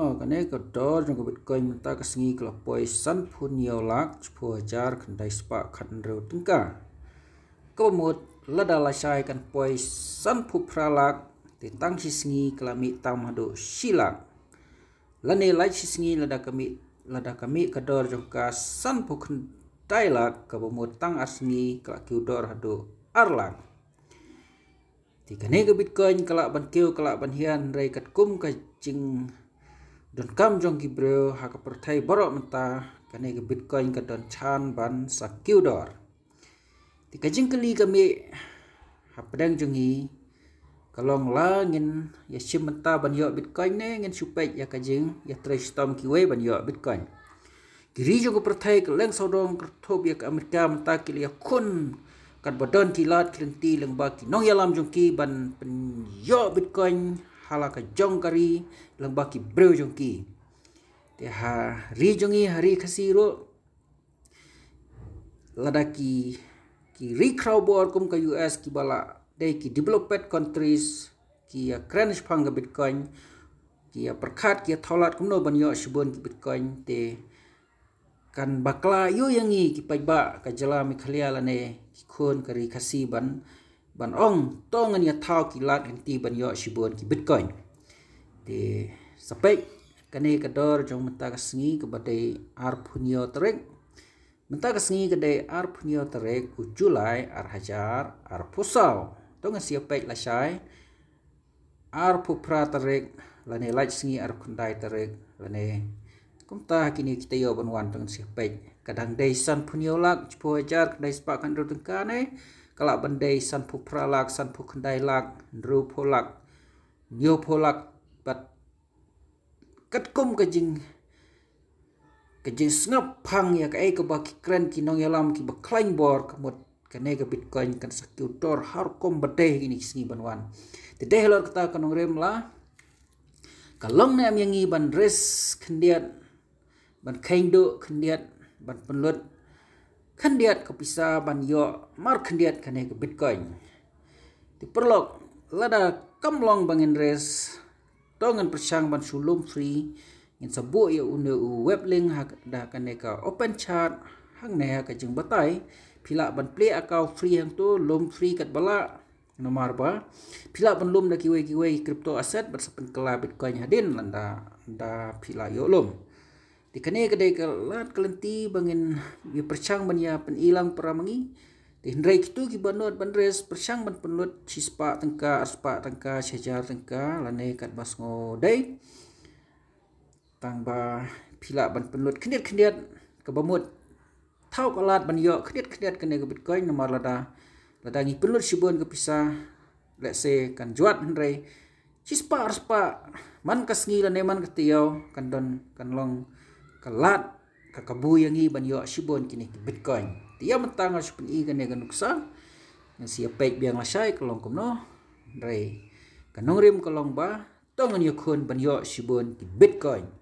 កណេកដោចងកបិតកុញតាកស្ងីក្លបុយសិនភូនីឡាក់ជពអាចារ្យខណ្ឌៃស្បខណ្ឌរទិកាកបមូតលដាលឆៃកាន់បុយសិនភុប្រាឡាក់ទីតាំងជីស្ងីក្លាមីតាមហដូស៊ីឡាក់លានីឡៃជីស្ងីលដាកមីលដាកមីកដោចងកាសិនភុខណ្ឌៃឡាក់កបមូតតាំងអស្ងីក្លាគូដរហដូអរឡាក់ទីកណេកបិតកុញក្លាបានគូក្លាបានហានរៃកាត់គុំកជីង don kam jong gibreo ha ka prathai boro mata kane ge bitcoin ka don chan ban secure ti ka jing kali ka me ha padang jong i kalong la ngin ya sim mata ban yo bitcoin ne ngin supek ya ka jing ya trash tom ki we ban yo bitcoin giri jong ka prathai ka leng sodong ka thob ya ka amerika mata ki ya kun kan badon ti lat klenti leng ba ki nong ya lam jong ki ban pen yo bitcoin halaka jongkari lembaki breu jongki te ha ri jongi hari khasiro ladaki ki ri crow bor kum ka us ki bala dei ki developed countries ki ya crunch phang bitcoin ki ya perkat ki ya tholat kum no ban yo shubun ki bitcoin te kan bakla yo yangi ki paiba ka jala mi khalia lane ki khon kari khasi ban បានអងតងនិយថាគីឡាទីបានយកជីវនគី Bitcoin ទីសពេកកនេកដរចុងមតកស្ងីកបតេអរភុញយតរេកមតកស្ងីកដេអរភុញយតរេកគជូលាយអរហាចារអរភុសោតងសៀពេកលឆៃអរភុប្រតរេកលានេឡាច់ស្ងីអរខុនដៃតរេកលានេគំតាគីនេះទីយកបនវ៉ាន់តងសៀពេកកដងដេសនភុញយឡាក់ជពូអាចារក្ដីស្បកកណ្ដរទាំងកាណេកលបណ្ឌៃសន្ធុប្រឡាក់សន្ធុខណ្ឌៃឡាក់រូបោឡាក់យោផោឡាក់បាត់កាត់គុំកជីងកជីងស្ងប់ផាំងយ៉ាកអីកបក្រែនគីណងយ៉ាឡំគីបក្លែងបរកមុតកណេកបិតកូនកាន់សគីតរហរគុំបទេគីនេះស្ងីបនវ៉ាន់តិទេឡរកតាកណងរមឡាកលងណាមយ៉ាងងីបនរិសគ្នៀតបនខេងដូគ្នៀតបនពលុត់ခန်ဒီယတ်ကပိစာဘန်ယောမာခန်ဒီယတ်ခနေကဘစ်ကိုင်းဒီပရလော့လာဒါကမ်လောင်ဘန်ငင်ရက်တောငန်ပရှာန်ဘန်ရှူလုံဖရီငင်စဘူယူနေဦးဝက်လင်းဟာဒါကနေကအိုပန်ချာတ်ဟန်နေကကျင်းဘတိုင်ဖီလာဘန်ပလေအကောင့်ဖရီဟန်တိုလုံဖရီကတ်ဘလာနမာဘာဖီလာဘန်လုံနကီဝဲကီဝဲကရစ်ပတိုအဆက်ဘတ်စပန်ကလာဘစ်ကိုင်းဟဒင်းလန်ဒါဒါဖီလာယောလုံး di kene kede kelat kelenti bangin ye percang ban ya pen ilang peramangi di hendre kitu ki banuat bandres percang ban penlut cispa tengka aspa tengka sejar tengka lane kat basngo dai tangba pila ban penlut kendiat kendiat ke bamut tau kelat ban yo kendiat kendiat kene ke bitcoin nama lada lada ngi penlut sibun ke pisah let's say kan juat hendre cispa aspa man kasngi lane man ketiau kan don kan long kelat kakabu yang i ban yo shibon kini bitcoin dia mentang ngas lah pun i kan dengan nuksa yang siap baik biar ngasai kelong kumno rei kanong rim kelong ba tongan yo kun ban yo shibon ki bitcoin